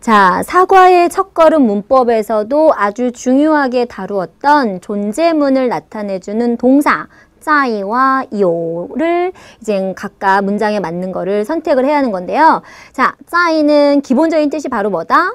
자, 사과의 첫걸음 문법에서도 아주 중요하게 다루었던 존재문을 나타내주는 동사 짜이와 요를 이제 각각 문장에 맞는 거를 선택을 해야 하는 건데요. 자, 짜이는 기본적인 뜻이 바로 뭐다?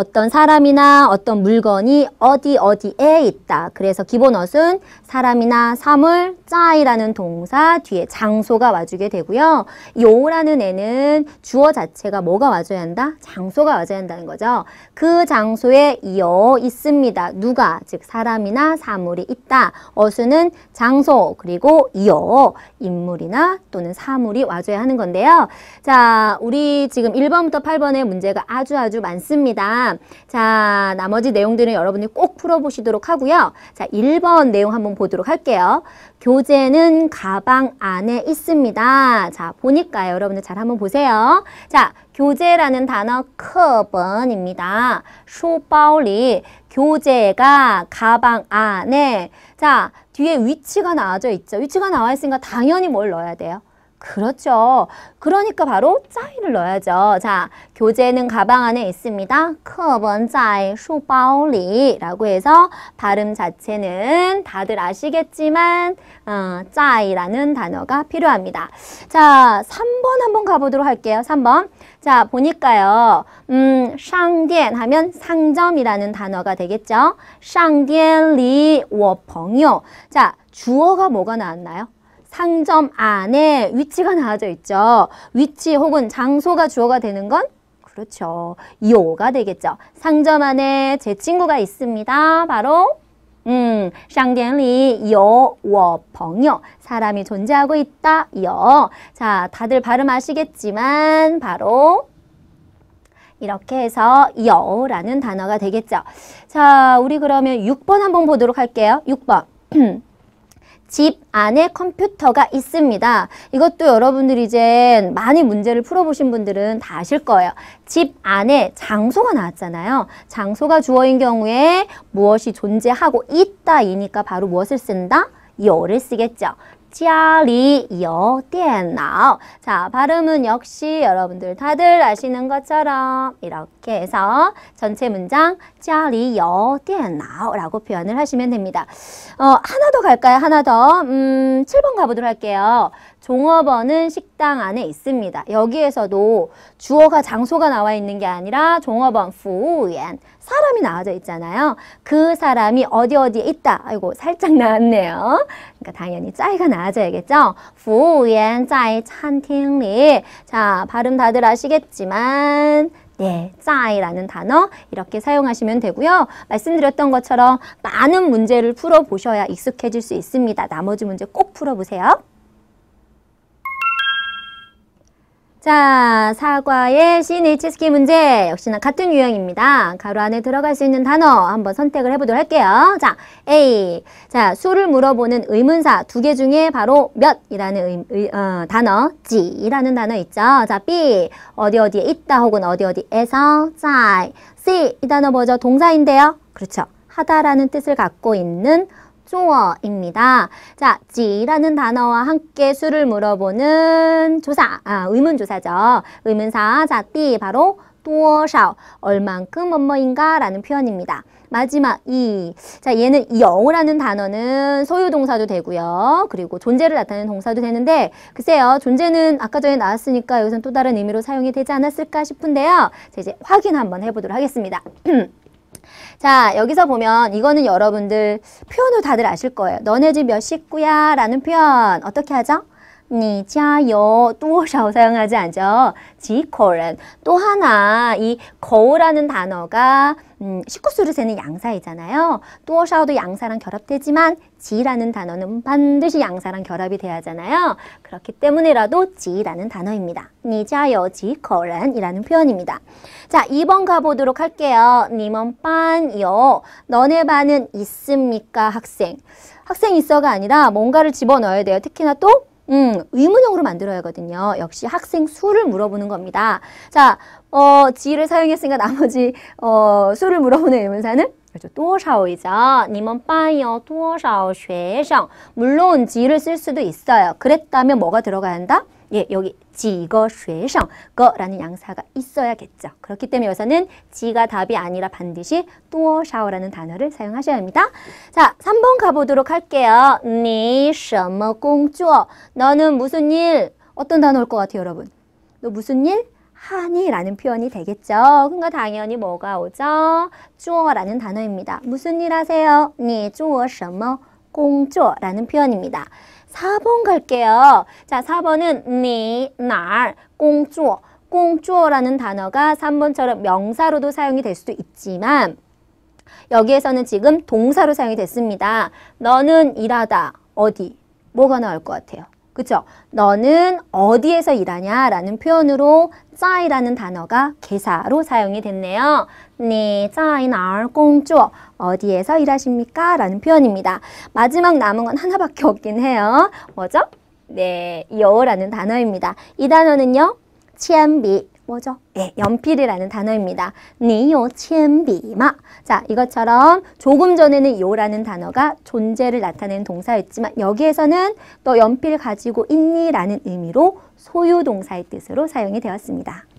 어떤 사람이나 어떤 물건이 어디 어디에 있다. 그래서 기본 어순 사람이나 사물, 짜이라는 동사 뒤에 장소가 와주게 되고요. 요라는 애는 주어 자체가 뭐가 와줘야 한다? 장소가 와줘야 한다는 거죠. 그 장소에 이어 있습니다. 누가 즉 사람이나 사물이 있다. 어순은 장소 그리고 이어 인물이나 또는 사물이 와줘야 하는 건데요. 자, 우리 지금 1번부터 8번의 문제가 아주 아주 많습니다. 자 나머지 내용들은 여러분이 꼭 풀어보시도록 하고요. 자 1번 내용 한번 보도록 할게요. 교재는 가방 안에 있습니다. 자보니까 여러분들 잘 한번 보세요. 자 교재라는 단어 课本입니다. 쇼바오리 교재가 가방 안에 자 뒤에 위치가 나와져 있죠. 위치가 나와 있으니까 당연히 뭘 넣어야 돼요? 그렇죠. 그러니까 바로 자이를 넣어야죠. 자, 교재는 가방 안에 있습니다. 커번 짜이 슈바오리라고 해서 발음 자체는 다들 아시겠지만 자이라는 어, 단어가 필요합니다. 자, 3번 한번 가보도록 할게요. 3번. 자, 보니까요. 음, 상디 하면 상점이라는 단어가 되겠죠. 상디엔리 워펑요. 자, 주어가 뭐가 나왔나요? 상점 안에 위치가 나와져 있죠. 위치 혹은 장소가 주어가 되는 건 그렇죠. 요가 되겠죠. 상점 안에 제 친구가 있습니다. 바로 음, 샹겐리 요, 워, 펑요. 사람이 존재하고 있다, 요. 자, 다들 발음 아시겠지만 바로 이렇게 해서 여라는 단어가 되겠죠. 자, 우리 그러면 6번 한번 보도록 할게요. 6번. 집 안에 컴퓨터가 있습니다. 이것도 여러분들이 이제 많이 문제를 풀어보신 분들은 다 아실 거예요. 집 안에 장소가 나왔잖아요. 장소가 주어인 경우에 무엇이 존재하고 있다 이니까 바로 무엇을 쓴다? 열를 쓰겠죠. 자리 여有电脑. 자, 발음은 역시 여러분들 다들 아시는 것처럼 이렇게 해서 전체 문장 자리 여有 电脑라고 표현을 하시면 됩니다. 어, 하나 더 갈까요? 하나 더. 음, 7번 가보도록 할게요. 종업원은 식당 안에 있습니다. 여기에서도 주어가 장소가 나와 있는 게 아니라 종업원 후엔 사람이 나와져 있잖아요. 그 사람이 어디 어디에 있다. 아이고 살짝 나왔네요. 그러니까 당연히 짜이가 나와져야겠죠. 服务员 짜이 찬팅리. 자 발음 다들 아시겠지만 네, 짜이라는 단어 이렇게 사용하시면 되고요. 말씀드렸던 것처럼 많은 문제를 풀어보셔야 익숙해질 수 있습니다. 나머지 문제 꼭 풀어보세요. 자, 사과의 신 네이치스키 문제 역시나 같은 유형입니다. 가로 안에 들어갈 수 있는 단어 한번 선택을 해보도록 할게요. 자, A. 자, 수를 물어보는 의문사 두 개 중에 바로 몇이라는 의, 의, 어, 단어, 지라는 단어 있죠. 자, B. 어디 어디에 있다 혹은 어디 어디에서, 자, C. 이 단어 뭐죠? 동사인데요. 그렇죠. 하다라는 뜻을 갖고 있는 조어입니다. 자, 지라는 단어와 함께 수를 물어보는 조사, 아, 의문조사죠. 의문사, 자, 띠, 바로 또샤 얼만큼 뭐뭐인가 라는 표현입니다. 마지막 이. 자, 얘는 영어라는 단어는 소유 동사도 되고요. 그리고 존재를 나타내는 동사도 되는데 글쎄요. 존재는 아까 전에 나왔으니까 여기서는 또 다른 의미로 사용이 되지 않았을까 싶은데요. 자, 이제 확인 한번 해 보도록 하겠습니다. 자 여기서 보면 이거는 여러분들 표현을 다들 아실 거예요. 너네 집 몇 식구야 라는 표현 어떻게 하죠? 니자요 또샤오 사용하지 않죠. 지코렌 또 하나 이 거우라는 단어가 음, 19수를 세는 양사이잖아요. 또샤오도 양사랑 결합되지만 지라는 단어는 반드시 양사랑 결합이 돼야 하잖아요. 그렇기 때문에라도 지라는 단어입니다. 니자요 지코렌이라는 표현입니다. 자, 2번 가보도록 할게요. 니먼 반요 너네 반은 있습니까 학생? 학생 있어가 아니라 뭔가를 집어넣어야 돼요. 특히나 또 음, 의문형으로 만들어야 하거든요. 역시 학생 수를 물어보는 겁니다. 자, 어, 지를 사용했으니까 나머지 어, 수를 물어보는 의문사는 그렇죠. 多少이죠. 你们班有多少学生? 물론 지를 쓸 수도 있어요. 그랬다면 뭐가 들어가야 한다? 예, 여기 지거 쉐상 거라는 양사가 있어야겠죠. 그렇기 때문에 여기서는 지가 답이 아니라 반드시 또샤워라는 단어를 사용하셔야 합니다. 자, 3번 가보도록 할게요. 니什么工作? 너는 무슨 일? 어떤 단어일 것 같아요, 여러분? 너 무슨 일? 하니라는 표현이 되겠죠. 그러니까 당연히 뭐가 오죠? 쪼어라는 단어입니다. 무슨 일 하세요? 니 쪼어什么工作라는 표현입니다. 4번 갈게요. 자, 4번은 니, 날, 공주어. 공주어라는 단어가 3번처럼 명사로도 사용이 될 수도 있지만 여기에서는 지금 동사로 사용이 됐습니다. 너는 일하다. 어디? 뭐가 나올 것 같아요? 그죠? 너는 어디에서 일하냐 라는 표현으로 짜이라는 단어가 개사로 사용이 됐네요. 네, 짜이나 공주 어디에서 어 일하십니까? 라는 표현입니다. 마지막 남은 건 하나밖에 없긴 해요. 뭐죠? 네, 여우라는 단어입니다. 이 단어는요. 치안비 뭐죠? 예, 연필이라는 단어입니다. 니요 铅비마. 자, 이것처럼 조금 전에는 요라는 단어가 존재를 나타내는 동사였지만 여기에서는 또 연필 가지고 있니라는 의미로 소유 동사의 뜻으로 사용이 되었습니다.